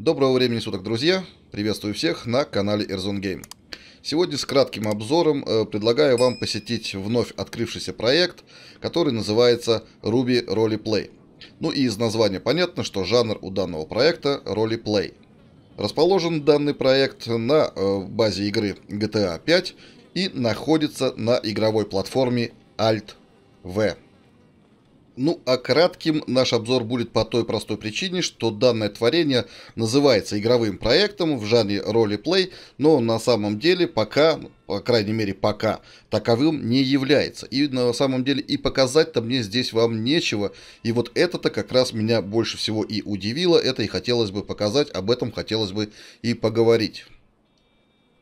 Доброго времени суток, друзья! Приветствую всех на канале Airzone Game. Сегодня с кратким обзором э, предлагаю вам посетить вновь открывшийся проект, который называется Ruby Roleplay. Ну и из названия понятно, что жанр у данного проекта Roleplay. Расположен данный проект на э, базе игры GTA 5 и находится на игровой платформе Alt-V. Ну, а кратким наш обзор будет по той простой причине, что данное творение называется игровым проектом в жанре роли-плей, но на самом деле пока, по крайней мере пока, таковым не является. И на самом деле и показать-то мне здесь вам нечего. И вот это-то как раз меня больше всего и удивило, это и хотелось бы показать, об этом хотелось бы и поговорить.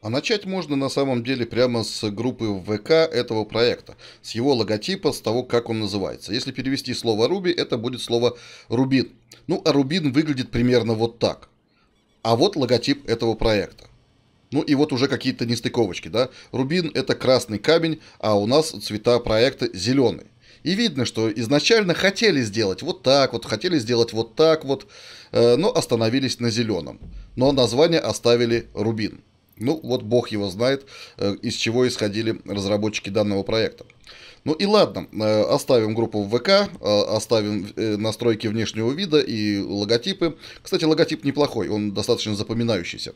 А начать можно на самом деле прямо с группы ВК этого проекта, с его логотипа, с того, как он называется. Если перевести слово Руби, это будет слово Рубин. Ну, а Рубин выглядит примерно вот так. А вот логотип этого проекта. Ну и вот уже какие-то нестыковочки, да? Рубин – это красный камень, а у нас цвета проекта зеленый. И видно, что изначально хотели сделать вот так вот, хотели сделать вот так вот, э, но остановились на зеленом. Но название оставили Рубин. Ну, вот бог его знает, э, из чего исходили разработчики данного проекта. Ну и ладно, э, оставим группу в ВК, э, оставим настройки внешнего вида и логотипы. Кстати, логотип неплохой, он достаточно запоминающийся.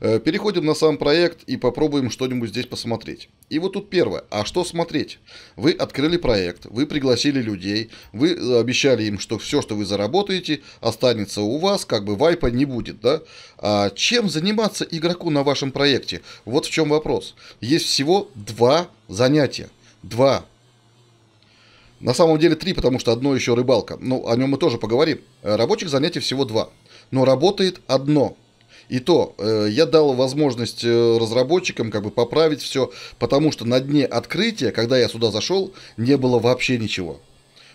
Э, переходим на сам проект и попробуем что-нибудь здесь посмотреть. И вот тут первое. А что смотреть? Вы открыли проект, вы пригласили людей, вы обещали им, что все, что вы заработаете, останется у вас, как бы вайпа не будет, да? А чем заниматься игроку на вашем проекте? Вот в чем вопрос. Есть всего два занятия. Два. На самом деле три, потому что одно еще рыбалка. Ну, о нем мы тоже поговорим. Рабочих занятий всего два. Но работает одно. И то э, я дал возможность э, разработчикам как бы поправить все, потому что на дне открытия, когда я сюда зашел, не было вообще ничего.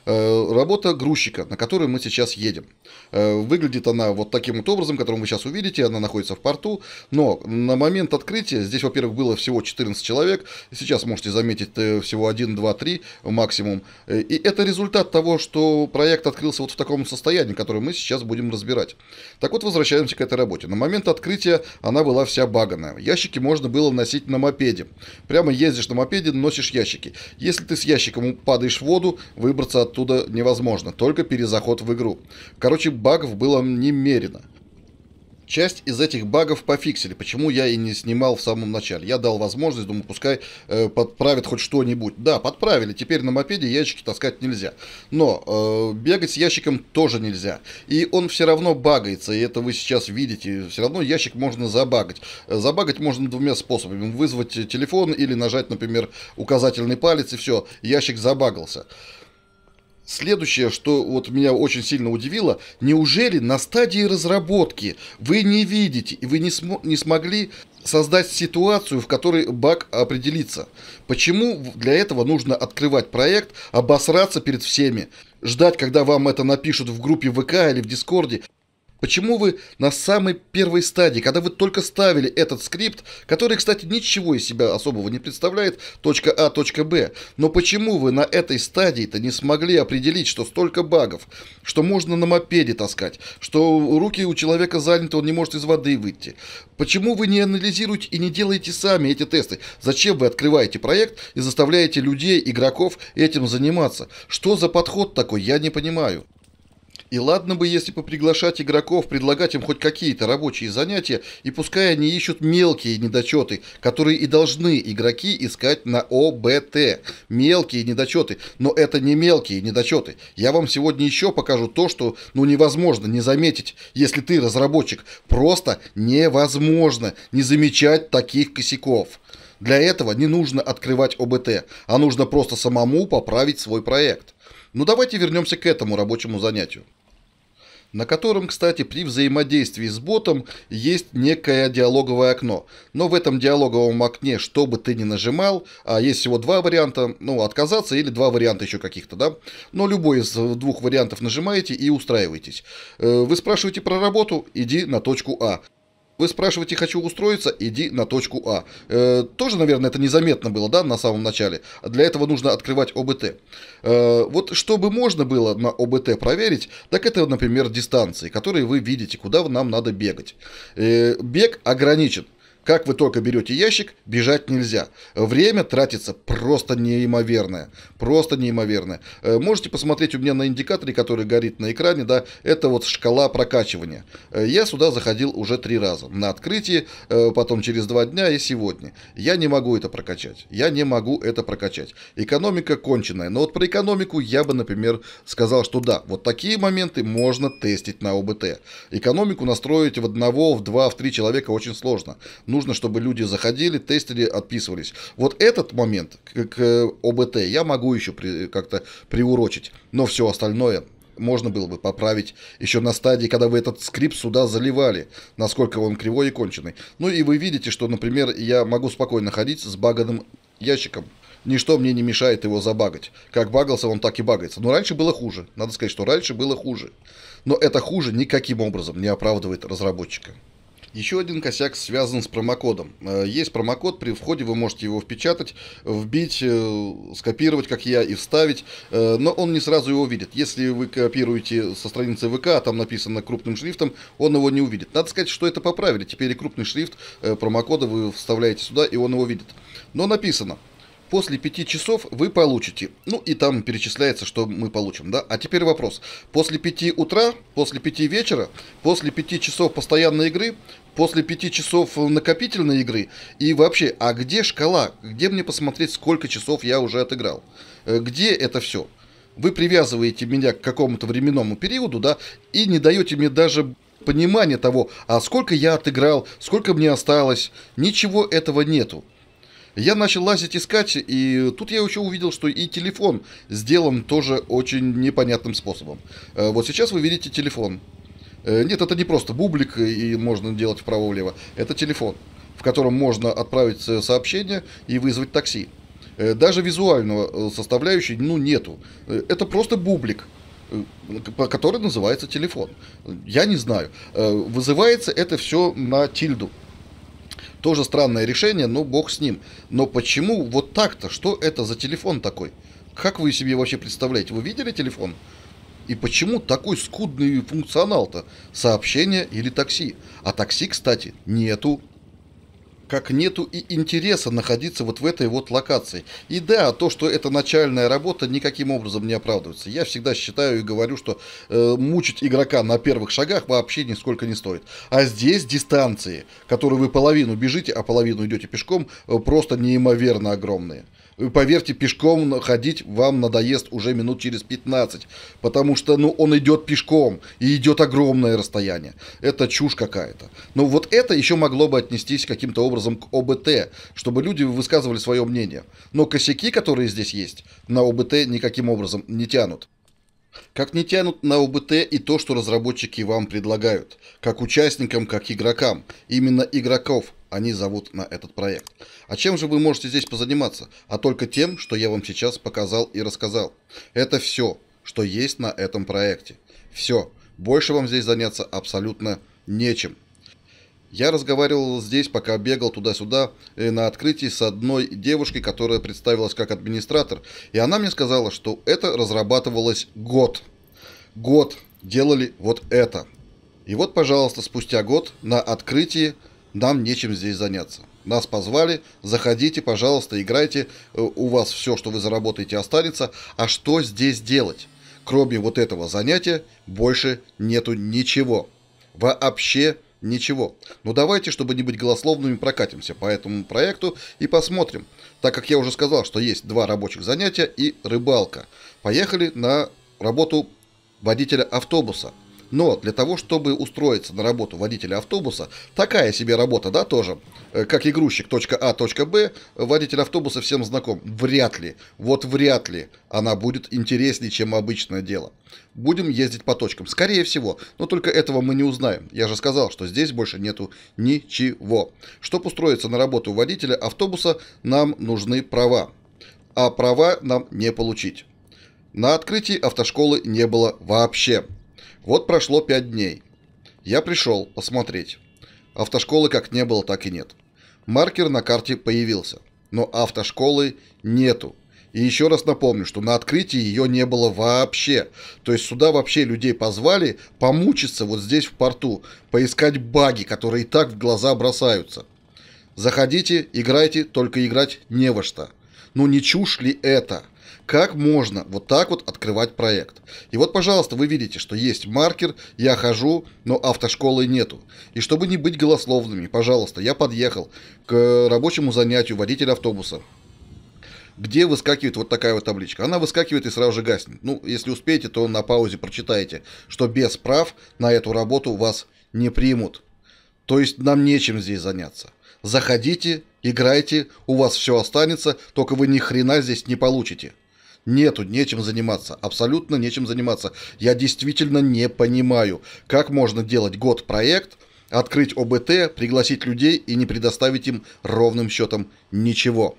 Э, работа грузчика, на которую мы сейчас едем. Э, выглядит она вот таким вот образом, которым вы сейчас увидите. Она находится в порту. Но на момент открытия здесь, во-первых, было всего 14 человек. Сейчас можете заметить э, всего 1, 2, 3 максимум. И это результат того, что проект открылся вот в таком состоянии, которое мы сейчас будем разбирать. Так вот, возвращаемся к этой работе. На момент открытия она была вся баганная. Ящики можно было носить на мопеде. Прямо ездишь на мопеде, носишь ящики. Если ты с ящиком падаешь в воду, выбраться от оттуда невозможно, только перезаход в игру. Короче, багов было немерено. Часть из этих багов пофиксили, почему я и не снимал в самом начале. Я дал возможность, думаю, пускай э, подправят хоть что-нибудь. Да, подправили, теперь на мопеде ящики таскать нельзя. Но э, бегать с ящиком тоже нельзя. И он все равно багается, и это вы сейчас видите. Все равно ящик можно забагать. Э, забагать можно двумя способами. Вызвать телефон или нажать, например, указательный палец, и все, ящик забагался. Следующее, что вот меня очень сильно удивило, неужели на стадии разработки вы не видите и вы не, см не смогли создать ситуацию, в которой баг определится? Почему для этого нужно открывать проект, обосраться перед всеми, ждать, когда вам это напишут в группе ВК или в Дискорде, Почему вы на самой первой стадии, когда вы только ставили этот скрипт, который, кстати, ничего из себя особого не представляет, точка А, точка Б, но почему вы на этой стадии-то не смогли определить, что столько багов, что можно на мопеде таскать, что руки у человека заняты, он не может из воды выйти? Почему вы не анализируете и не делаете сами эти тесты? Зачем вы открываете проект и заставляете людей, игроков этим заниматься? Что за подход такой, я не понимаю. И ладно бы, если поприглашать игроков, предлагать им хоть какие-то рабочие занятия, и пускай они ищут мелкие недочеты, которые и должны игроки искать на ОБТ. Мелкие недочеты. Но это не мелкие недочеты. Я вам сегодня еще покажу то, что ну невозможно не заметить, если ты разработчик. Просто невозможно не замечать таких косяков. Для этого не нужно открывать ОБТ, а нужно просто самому поправить свой проект. Ну давайте вернемся к этому рабочему занятию на котором, кстати, при взаимодействии с ботом есть некое диалоговое окно. Но в этом диалоговом окне, что бы ты ни нажимал, а есть всего два варианта, ну, отказаться или два варианта еще каких-то, да? Но любой из э, двух вариантов нажимаете и устраиваетесь. Э, вы спрашиваете про работу, иди на точку А вы спрашиваете, хочу устроиться, иди на точку А. Э, тоже, наверное, это незаметно было, да, на самом начале. Для этого нужно открывать ОБТ. Э, вот чтобы можно было на ОБТ проверить, так это, например, дистанции, которые вы видите, куда нам надо бегать. Э, бег ограничен. Как вы только берете ящик, бежать нельзя. Время тратится просто неимоверное. Просто неимоверное. Э, можете посмотреть у меня на индикаторе, который горит на экране, да, это вот шкала прокачивания. Э, я сюда заходил уже три раза. На открытии, э, потом через два дня и сегодня. Я не могу это прокачать. Я не могу это прокачать. Экономика конченная, Но вот про экономику я бы, например, сказал, что да, вот такие моменты можно тестить на ОБТ. Экономику настроить в одного, в два, в три человека очень сложно нужно, чтобы люди заходили, тестили, отписывались. Вот этот момент к ОБТ я могу еще при, как-то приурочить, но все остальное можно было бы поправить еще на стадии, когда вы этот скрипт сюда заливали, насколько он кривой и конченый. Ну и вы видите, что, например, я могу спокойно ходить с баганным ящиком, ничто мне не мешает его забагать. Как багался, он так и багается. Но раньше было хуже. Надо сказать, что раньше было хуже. Но это хуже никаким образом не оправдывает разработчика. Еще один косяк связан с промокодом. Э, есть промокод, при входе вы можете его впечатать, вбить, э, скопировать, как я, и вставить, э, но он не сразу его видит. Если вы копируете со страницы ВК, а там написано крупным шрифтом, он его не увидит. Надо сказать, что это поправили. Теперь и крупный шрифт промокода вы вставляете сюда, и он его видит. Но написано – После 5 часов вы получите. Ну и там перечисляется, что мы получим, да? А теперь вопрос. После 5 утра, после 5 вечера, после 5 часов постоянной игры, после 5 часов э, накопительной игры и вообще, а где шкала? Где мне посмотреть, сколько часов я уже отыграл? Э, где это все? Вы привязываете меня к какому-то временному периоду, да, и не даете мне даже понимания того, а сколько я отыграл, сколько мне осталось. Ничего этого нету. Я начал лазить, искать, и тут я еще увидел, что и телефон сделан тоже очень непонятным способом. Э, вот сейчас вы видите телефон. Э, нет, это не просто бублик, э, и можно делать вправо-влево. Это телефон, в котором можно отправить сообщение и вызвать такси. Даже визуального составляющей, ну, нету. Это просто бублик, который называется телефон. Я не знаю. Вызывается это все на тильду. Тоже странное решение, но бог с ним. Но почему вот так-то? Что это за телефон такой? Как вы себе вообще представляете? Вы видели телефон? И почему такой скудный функционал-то? Сообщение или такси? А такси, кстати, нету как нету и интереса находиться вот в этой вот локации. И да, то, что это начальная работа, никаким образом не оправдывается. Я всегда считаю и говорю, что э, мучить игрока на первых шагах вообще нисколько не стоит. А здесь дистанции, которые вы половину бежите, а половину идете пешком, э, просто неимоверно огромные. Э, поверьте, пешком ходить вам надоест уже минут через 15, потому что, ну, он идет пешком, и идет огромное расстояние. Это чушь какая-то. Но вот это еще могло бы отнестись каким-то образом к ОБТ, чтобы люди высказывали свое мнение. Но косяки, которые здесь есть, на ОБТ никаким образом не тянут. Как не тянут на ОБТ и то, что разработчики вам предлагают, как участникам, как игрокам, именно игроков, они зовут на этот проект. А чем же вы можете здесь позаниматься? А только тем, что я вам сейчас показал и рассказал. Это все, что есть на этом проекте. Все. Больше вам здесь заняться абсолютно нечем. Я разговаривал здесь, пока бегал туда-сюда, э, на открытии с одной девушкой, которая представилась как администратор, и она мне сказала, что это разрабатывалось год. Год делали вот это. И вот, пожалуйста, спустя год на открытии нам нечем здесь заняться. Нас позвали, заходите, пожалуйста, играйте, э, у вас все, что вы заработаете, останется. А что здесь делать? Кроме вот этого занятия больше нету ничего. Вообще ничего. Но ну, давайте, чтобы не быть голословными, прокатимся по этому проекту и посмотрим. Так как я уже сказал, что есть два рабочих занятия и рыбалка. Поехали на работу водителя автобуса – но для того, чтобы устроиться на работу водителя автобуса, такая себе работа, да, тоже, э, как и грузчик .а, .б, водитель автобуса всем знаком. Вряд ли, вот вряд ли она будет интереснее, чем обычное дело. Будем ездить по точкам, скорее всего, но только этого мы не узнаем. Я же сказал, что здесь больше нету ничего. Чтобы устроиться на работу водителя автобуса, нам нужны права. А права нам не получить. На открытии автошколы не было вообще. Вот прошло пять дней. Я пришел посмотреть. Автошколы как не было, так и нет. Маркер на карте появился, но автошколы нету. И еще раз напомню, что на открытии ее не было вообще. То есть сюда вообще людей позвали помучиться вот здесь в порту, поискать баги, которые и так в глаза бросаются. Заходите, играйте, только играть не во что. Ну не чушь ли это? Как можно вот так вот открывать проект? И вот, пожалуйста, вы видите, что есть маркер, я хожу, но автошколы нету. И чтобы не быть голословными, пожалуйста, я подъехал к рабочему занятию водителя автобуса где выскакивает вот такая вот табличка. Она выскакивает и сразу же гаснет. Ну, если успеете, то на паузе прочитайте, что без прав на эту работу вас не примут. То есть нам нечем здесь заняться. Заходите, Играйте, у вас все останется, только вы ни хрена здесь не получите. Нету, нечем заниматься, абсолютно нечем заниматься. Я действительно не понимаю, как можно делать год проект, открыть ОБТ, пригласить людей и не предоставить им ровным счетом ничего.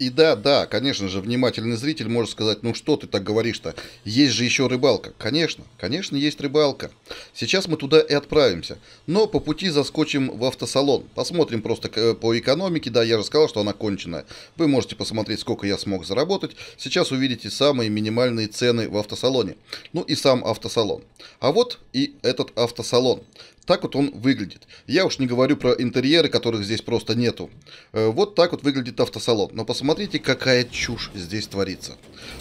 И да, да, конечно же, внимательный зритель может сказать, ну что ты так говоришь-то, есть же еще рыбалка. Конечно, конечно, есть рыбалка. Сейчас мы туда и отправимся, но по пути заскочим в автосалон, посмотрим просто э, по экономике, да, я же сказал, что она конченая. Вы можете посмотреть, сколько я смог заработать, сейчас увидите самые минимальные цены в автосалоне, ну и сам автосалон. А вот и этот автосалон. Так вот он выглядит. Я уж не говорю про интерьеры, которых здесь просто нету. Э, вот так вот выглядит автосалон. Но посмотрите, какая чушь здесь творится.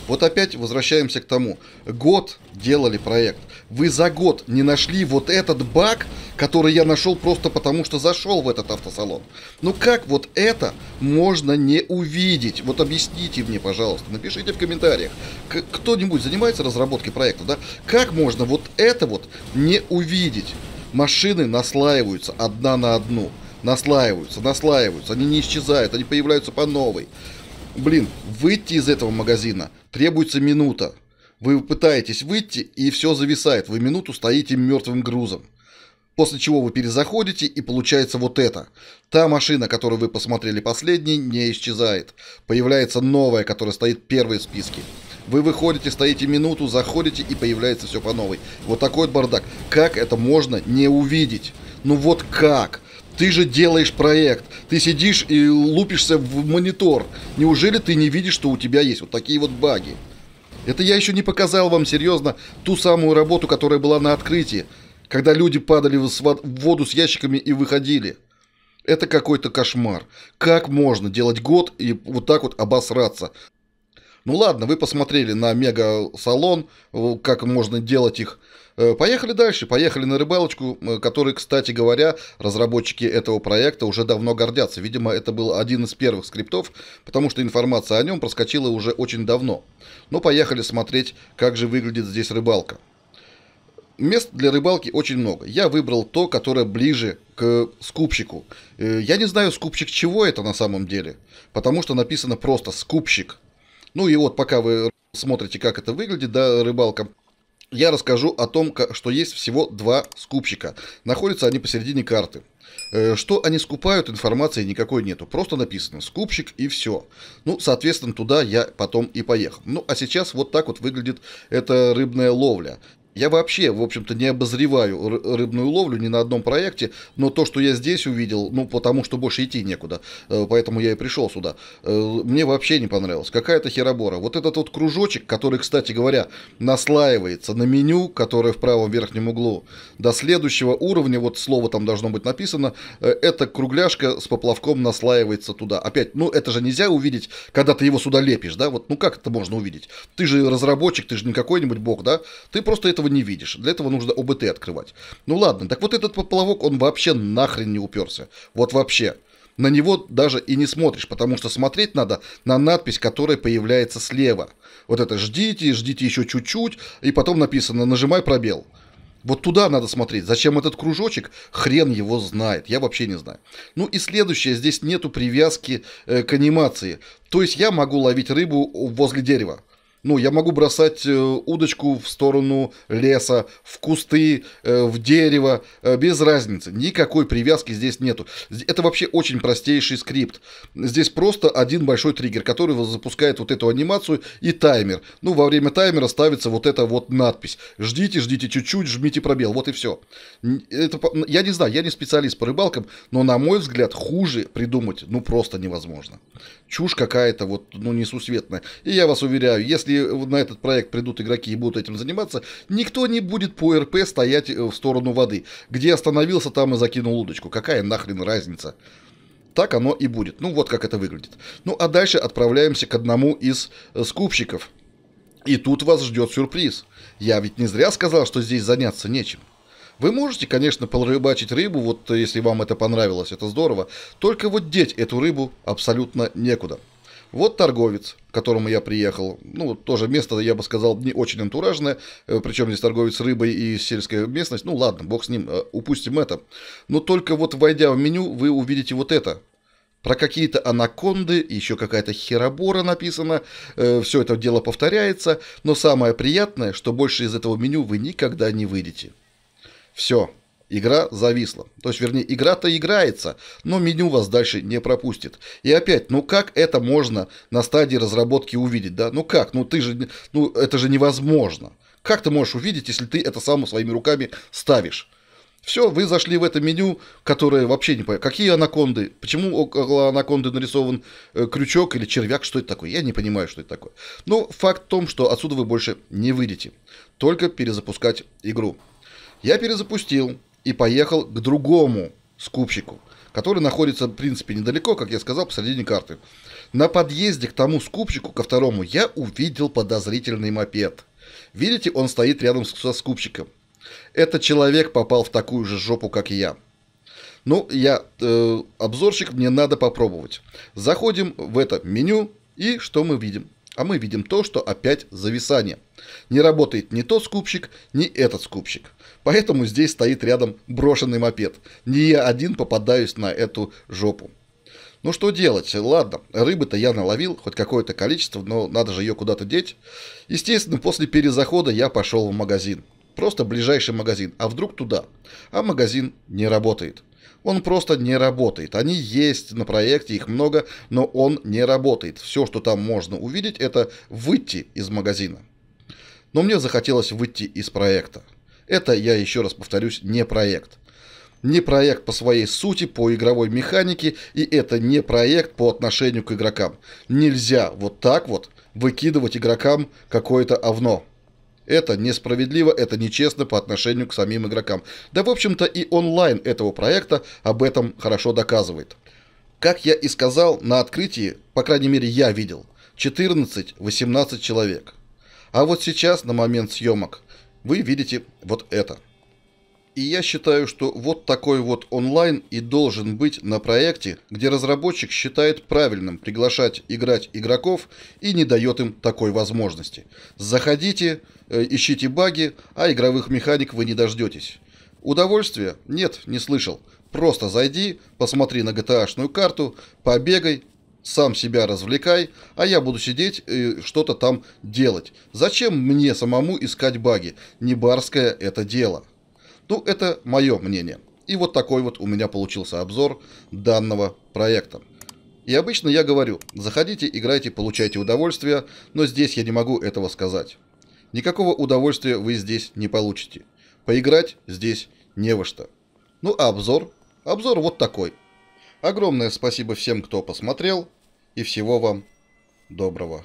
Вот опять возвращаемся к тому. Год делали проект. Вы за год не нашли вот этот баг, который я нашел просто потому, что зашел в этот автосалон. Ну как вот это можно не увидеть? Вот объясните мне, пожалуйста. Напишите в комментариях. Кто-нибудь занимается разработкой проекта, да? Как можно вот это вот не увидеть? машины наслаиваются одна на одну. Наслаиваются, наслаиваются, они не исчезают, они появляются по новой. Блин, выйти из этого магазина требуется минута. Вы пытаетесь выйти, и все зависает. Вы минуту стоите мертвым грузом. После чего вы перезаходите, и получается вот это. Та машина, которую вы посмотрели последней, не исчезает. Появляется новая, которая стоит первой в списке. Вы выходите, стоите минуту, заходите и появляется все по новой. Вот такой вот бардак. Как это можно не увидеть? Ну вот как? Ты же делаешь проект. Ты сидишь и лупишься в монитор. Неужели ты не видишь, что у тебя есть вот такие вот баги? Это я еще не показал вам серьезно ту самую работу, которая была на открытии, когда люди падали в воду с ящиками и выходили. Это какой-то кошмар. Как можно делать год и вот так вот обосраться? Ну ладно, вы посмотрели на мега-салон, э, как можно делать их. Э, поехали дальше, поехали на рыбалочку, э, которой, кстати говоря, разработчики этого проекта уже давно гордятся. Видимо, это был один из первых скриптов, потому что информация о нем проскочила уже очень давно. Но ну, поехали смотреть, как же выглядит здесь рыбалка. Мест для рыбалки очень много. Я выбрал то, которое ближе к скупщику. Я не знаю, скупщик чего это на самом деле, потому что написано просто «скупщик». Ну и вот пока вы смотрите, как это выглядит, да, рыбалка, я расскажу о том, что есть всего два скупщика. Находятся они посередине карты. Э, что они скупают, информации никакой нету. Просто написано «скупщик» и все. Ну, соответственно, туда я потом и поехал. Ну, а сейчас вот так вот выглядит эта рыбная ловля. Я вообще, в общем-то, не обозреваю рыбную ловлю ни на одном проекте, но то, что я здесь увидел, ну, потому что больше идти некуда, э, поэтому я и пришел сюда, э, мне вообще не понравилось. Какая-то херобора. Вот этот вот кружочек, который, кстати говоря, наслаивается на меню, которое в правом верхнем углу, до следующего уровня, вот слово там должно быть написано, э, эта кругляшка с поплавком наслаивается туда. Опять, ну, это же нельзя увидеть, когда ты его сюда лепишь, да? Вот, ну, как это можно увидеть? Ты же разработчик, ты же не какой-нибудь бог, да? Ты просто это этого не видишь. Для этого нужно ОБТ открывать. Ну ладно, так вот этот поплавок, он вообще нахрен не уперся. Вот вообще. На него даже и не смотришь, потому что смотреть надо на надпись, которая появляется слева. Вот это «ждите», «ждите еще чуть-чуть», и потом написано «нажимай пробел». Вот туда надо смотреть. Зачем этот кружочек? Хрен его знает. Я вообще не знаю. Ну и следующее. Здесь нету привязки э, к анимации. То есть я могу ловить рыбу возле дерева. Ну, я могу бросать э, удочку в сторону леса, в кусты, э, в дерево, э, без разницы. Никакой привязки здесь нету. Это вообще очень простейший скрипт. Здесь просто один большой триггер, который запускает вот эту анимацию и таймер. Ну, во время таймера ставится вот эта вот надпись. Ждите, ждите чуть-чуть, жмите пробел. Вот и все. Это, я не знаю, я не специалист по рыбалкам, но, на мой взгляд, хуже придумать ну просто невозможно. Чушь какая-то вот, ну, несусветная. И я вас уверяю, если если на этот проект придут игроки и будут этим заниматься, никто не будет по РП стоять э, в сторону воды. Где остановился, там и закинул удочку. Какая нахрен разница? Так оно и будет. Ну, вот как это выглядит. Ну, а дальше отправляемся к одному из э, скупщиков. И тут вас ждет сюрприз. Я ведь не зря сказал, что здесь заняться нечем. Вы можете, конечно, порыбачить рыбу, вот э, если вам это понравилось, это здорово. Только вот деть эту рыбу абсолютно некуда. Вот торговец, к которому я приехал. Ну, тоже место, я бы сказал, не очень антуражное. Э, Причем здесь торговец рыбой и сельская местность. Ну, ладно, бог с ним, э, упустим это. Но только вот войдя в меню, вы увидите вот это. Про какие-то анаконды, еще какая-то херобора написано, э, все это дело повторяется, но самое приятное, что больше из этого меню вы никогда не выйдете. Все, Игра зависла. То есть, вернее, игра-то играется, но меню вас дальше не пропустит. И опять, ну как это можно на стадии разработки увидеть, да? Ну как? Ну ты же, ну это же невозможно. Как ты можешь увидеть, если ты это сам своими руками ставишь? Все, вы зашли в это меню, которое вообще не понимаю. Какие анаконды? Почему около анаконды нарисован э, крючок или червяк? Что это такое? Я не понимаю, что это такое. Но факт в том, что отсюда вы больше не выйдете. Только перезапускать игру. Я перезапустил и поехал к другому скупщику, который находится, в принципе, недалеко, как я сказал, посередине карты. На подъезде к тому скупщику, ко второму, я увидел подозрительный мопед. Видите, он стоит рядом со скупщиком. Этот человек попал в такую же жопу, как и я. Ну, я э, обзорщик, мне надо попробовать. Заходим в это меню, и что мы видим? а мы видим то, что опять зависание. Не работает ни тот скупщик, ни этот скупщик. Поэтому здесь стоит рядом брошенный мопед. Не я один попадаюсь на эту жопу. Ну что делать? Ладно, рыбы-то я наловил, хоть какое-то количество, но надо же ее куда-то деть. Естественно, после перезахода я пошел в магазин. Просто ближайший магазин, а вдруг туда? А магазин не работает. Он просто не работает. Они есть на проекте, их много, но он не работает. Все, что там можно увидеть, это выйти из магазина. Но мне захотелось выйти из проекта. Это, я еще раз повторюсь, не проект. Не проект по своей сути, по игровой механике, и это не проект по отношению к игрокам. Нельзя вот так вот выкидывать игрокам какое-то овно. Это несправедливо, это нечестно по отношению к самим игрокам. Да, в общем-то, и онлайн этого проекта об этом хорошо доказывает. Как я и сказал, на открытии, по крайней мере, я видел 14-18 человек. А вот сейчас, на момент съемок, вы видите вот это – и я считаю, что вот такой вот онлайн и должен быть на проекте, где разработчик считает правильным приглашать играть игроков и не дает им такой возможности. Заходите, э, ищите баги, а игровых механик вы не дождетесь. Удовольствия? Нет, не слышал. Просто зайди, посмотри на GTA-шную карту, побегай, сам себя развлекай, а я буду сидеть и э, что-то там делать. Зачем мне самому искать баги? Не барское это дело. Ну, это мое мнение. И вот такой вот у меня получился обзор данного проекта. И обычно я говорю, заходите, играйте, получайте удовольствие, но здесь я не могу этого сказать. Никакого удовольствия вы здесь не получите. Поиграть здесь не во что. Ну а обзор? Обзор вот такой. Огромное спасибо всем, кто посмотрел, и всего вам доброго.